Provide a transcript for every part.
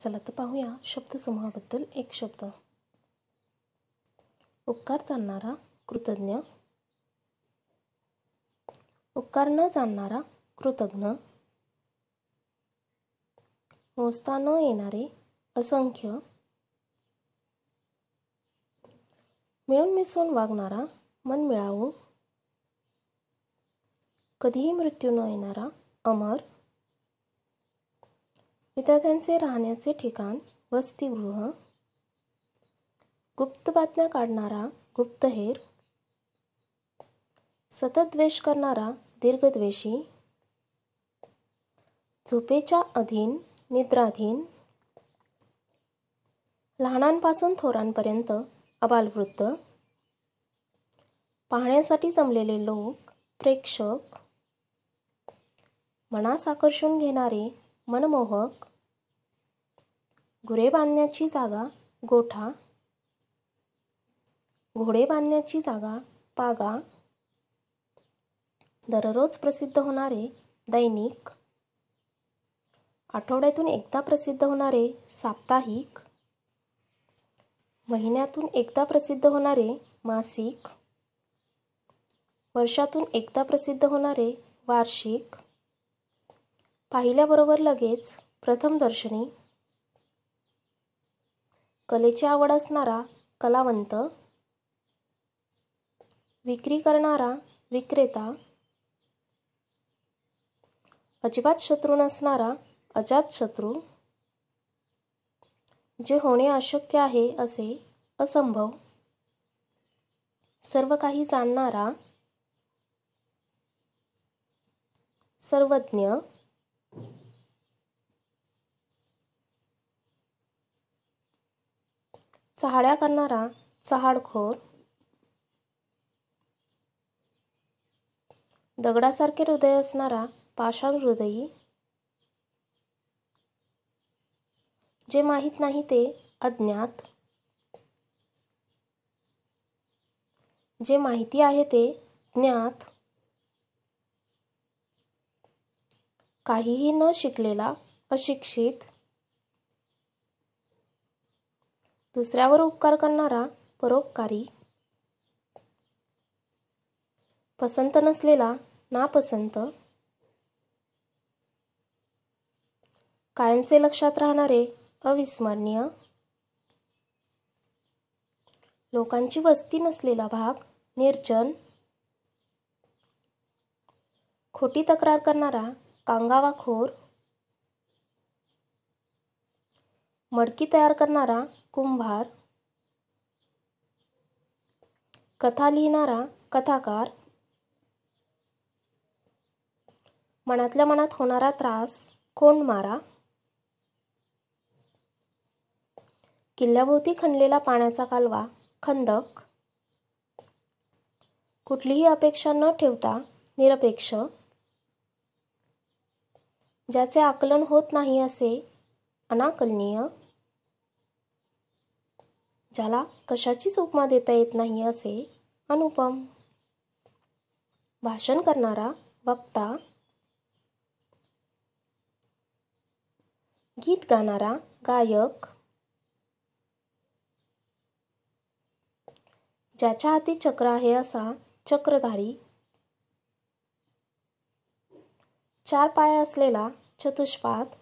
चला तर पाहूया शब्दसमूहाबद्दल एक शब्द उपकार जाणणारा कृतज्ञ उपकार न जाणणारा कृतज्ञ मोजता न येणारे असंख्य मिळून मिसळून वागणारा मन मिळावू कधीही मृत्यू न येणारा अमर विद्यार्थ्यांचे राहण्याचे ठिकाण वसतिगृह गुप्त बातम्या काढणारा गुप्तहेर सतत द्वेष करणारा दीर्घद्वेषी झोपेच्या अधीन निद्राधीन लहानांपासून थोरांपर्यंत अबालवृद्ध पाहण्यासाठी जमलेले लोक प्रेक्षक मनास आकर्षून घेणारे मनमोहक घुरे बांधण्याची जागा गोठा घोडे बांधण्याची जागा पागा दररोज प्रसिद्ध होणारे दैनिक आठवड्यातून एकदा प्रसिद्ध होणारे साप्ताहिक महिन्यातून एकदा प्रसिद्ध होणारे मासिक वर्षातून एकदा प्रसिद्ध होणारे वार्षिक पाहिल्याबरोबर लगेच प्रथमदर्शनी कलेची आवड असणारा कलावंत विक्री करणारा विक्रेता अजिबात शत्रू नसणारा अजात शत्रू जे होणे अशक्य आहे असे असंभव सर्व काही जाणणारा सर्वज्ञ चहाड्या करणारा चहाडखोर दगडासारखे हृदय असणारा पाषाण हृदयी जे माहीत नाही ते अज्ञात जे माहिती आहे ते ज्ञात काहीही न शिकलेला अशिक्षित दुसऱ्यावर उपकार करणारा परोपकारी पसंत नसलेला नापसंत कायमचे लक्षात राहणारे अविस्मरणीय लोकांची वस्ती नसलेला भाग निर्जन खोटी तक्रार करणारा कांगावाखोर मडकी तयार करणारा कुंभार कथा लिहिणारा कथाकार मनातल्या मनात होणारा त्रास कोण मारा किल्ल्याभोवती खणलेला पाण्याचा कालवा खंदक कुठलीही अपेक्षा न ठेवता निरपेक्ष ज्याचे आकलन होत नाही असे अनाकलनीय ज्याला कशाचीच उपमा देता येत नाही असे अनुपम भाषण करणारा वक्ता गीत गाणारा गायक ज्याच्या हाती चक्र आहे असा चक्रधारी चार पाया असलेला चतुष्पाद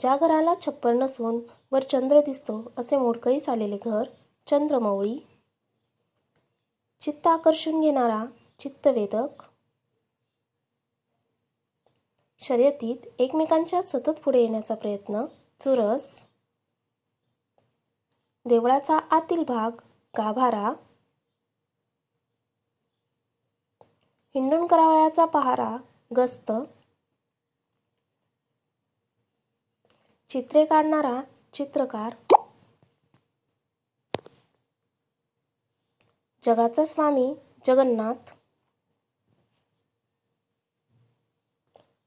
ज्या घराला छप्पर नसून वर चंद्र दिसतो असे मोडकळीस आलेले घर चंद्रमौळी चित्त आकर्षण घेणारा चित्तवेदक शर्यतीत एकमेकांच्या सतत पुढे येण्याचा प्रयत्न चुरस देवळाचा आतील भाग गाभारा हिंडून करावयाचा पहारा गस्त चित्रे काढणारा चित्रकार जगाचा स्वामी जगन्नाथ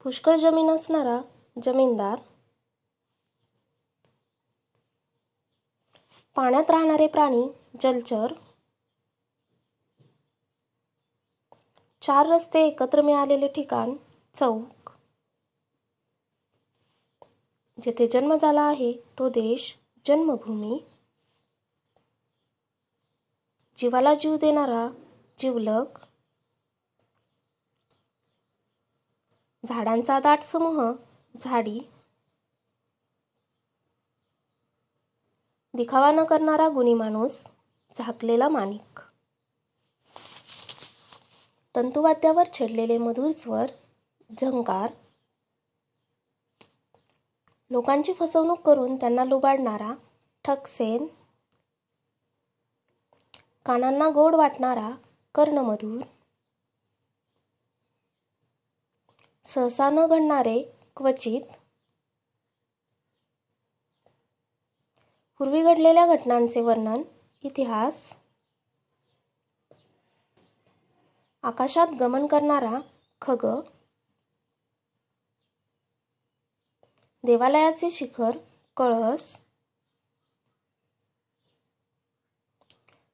पुष्कळ जमीन असणारा जमीनदार पाण्यात राहणारे प्राणी जलचर चार रस्ते एकत्र मिळालेले ठिकाण चौक जेथे जन्म झाला आहे तो देश जन्मभूमी जीवाला जीव देणारा जीवलक झाडांचा दाट समूह झाडी दिखावा न करणारा गुणी माणूस झाकलेला माणिक तंतुवाद्यावर छेडलेले मधुर स्वर झंकार लोकांची फसवणूक करून त्यांना लुबाडणारा ठकसेन कानांना गोड वाटणारा कर्णमधूर सहसा न घडणारे क्वचित पूर्वी घडलेल्या घटनांचे वर्णन इतिहास आकाशात गमन करणारा खग देवालयाचे शिखर कळस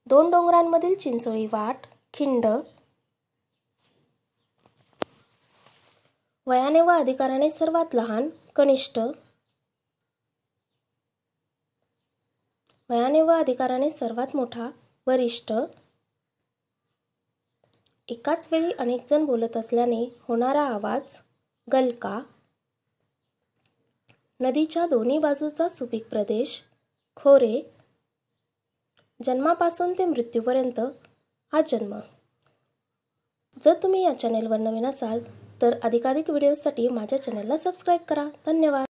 दोन डोंगरांमधील चिंचोळी वाट खिंड वयाने व अधिकाराने सर्वात लहान कनिष्ठ वयाने व अधिकाराने सर्वात मोठा वरिष्ठ एकाच वेळी अनेक जण बोलत असल्याने होणारा आवाज गलका नदीच्या दोन्ही बाजूचा सुपीक प्रदेश खोरे जन्मापासून ते मृत्यूपर्यंत हा जन्म जर तुम्ही या चॅनेलवर नवीन असाल तर अधिकाधिक व्हिडिओजसाठी माझ्या चॅनेलला सबस्क्राईब करा धन्यवाद